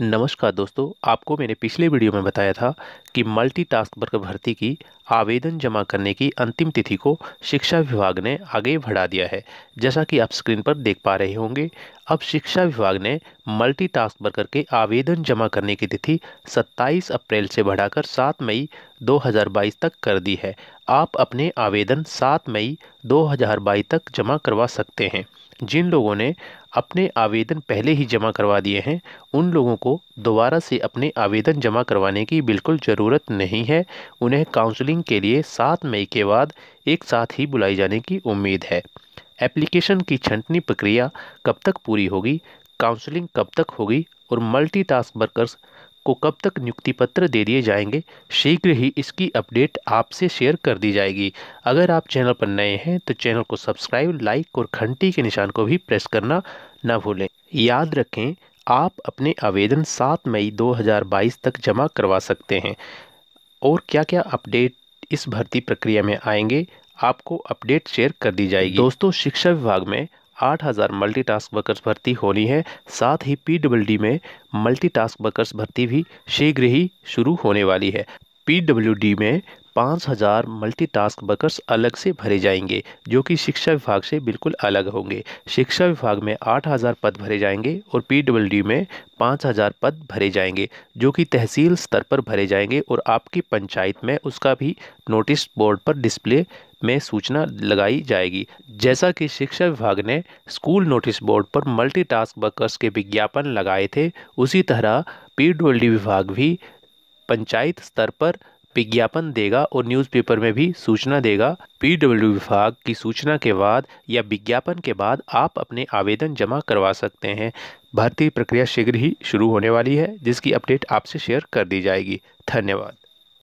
नमस्कार दोस्तों आपको मैंने पिछले वीडियो में बताया था कि मल्टी टास्क वर्ग भर्ती की आवेदन जमा करने की अंतिम तिथि को शिक्षा विभाग ने आगे बढ़ा दिया है जैसा कि आप स्क्रीन पर देख पा रहे होंगे अब शिक्षा विभाग ने मल्टीटास्क वर्कर के आवेदन जमा करने की तिथि 27 अप्रैल से बढ़ाकर 7 मई 2022 तक कर दी है आप अपने आवेदन 7 मई 2022 तक जमा करवा सकते हैं जिन लोगों ने अपने आवेदन पहले ही जमा करवा दिए हैं उन लोगों को दोबारा से अपने आवेदन जमा करवाने की बिल्कुल ज़रूरत नहीं है उन्हें काउंसलिंग के लिए सात मई के बाद एक साथ ही बुलाई जाने की उम्मीद है एप्लीकेशन की छंटनी प्रक्रिया कब तक पूरी होगी काउंसलिंग कब तक होगी और मल्टी टास्क वर्कर्स को कब तक नियुक्ति पत्र दे दिए जाएंगे शीघ्र ही इसकी अपडेट आपसे शेयर कर दी जाएगी अगर आप चैनल पर नए हैं तो चैनल को सब्सक्राइब लाइक और घंटी के निशान को भी प्रेस करना ना भूलें याद रखें आप अपने आवेदन 7 मई 2022 तक जमा करवा सकते हैं और क्या क्या अपडेट इस भर्ती प्रक्रिया में आएंगे आपको अपडेट शेयर कर दी जाएगी दोस्तों शिक्षा विभाग में 8000 टास्क वर्कर्स भर्ती होनी है साथ ही पीडब्ल्यूडी में मल्टी टास्क वर्कर्स भर्ती भी शीघ्र ही शुरू होने वाली है पीडब्ल्यूडी में 5000 टास्क वर्कर्स अलग से भरे जाएंगे जो कि शिक्षा विभाग से बिल्कुल अलग होंगे शिक्षा विभाग में 8000 पद भरे जाएंगे और पीडब्ल्यूडी में 5000 पद भरे जाएंगे जो कि तहसील स्तर पर भरे जाएंगे और आपकी पंचायत में उसका भी नोटिस बोर्ड पर डिस्प्ले में सूचना लगाई जाएगी जैसा कि शिक्षा विभाग ने स्कूल नोटिस बोर्ड पर मल्टीटास्क वर्कर्स के विज्ञापन लगाए थे उसी तरह पीडब्ल्यूडी विभाग भी पंचायत स्तर पर विज्ञापन देगा और न्यूज़पेपर में भी सूचना देगा डब्ल्यू विभाग की सूचना के बाद या विज्ञापन के बाद आप अपने आवेदन जमा करवा सकते हैं भर्ती प्रक्रिया शीघ्र ही शुरू होने वाली है जिसकी अपडेट आपसे शेयर कर दी जाएगी धन्यवाद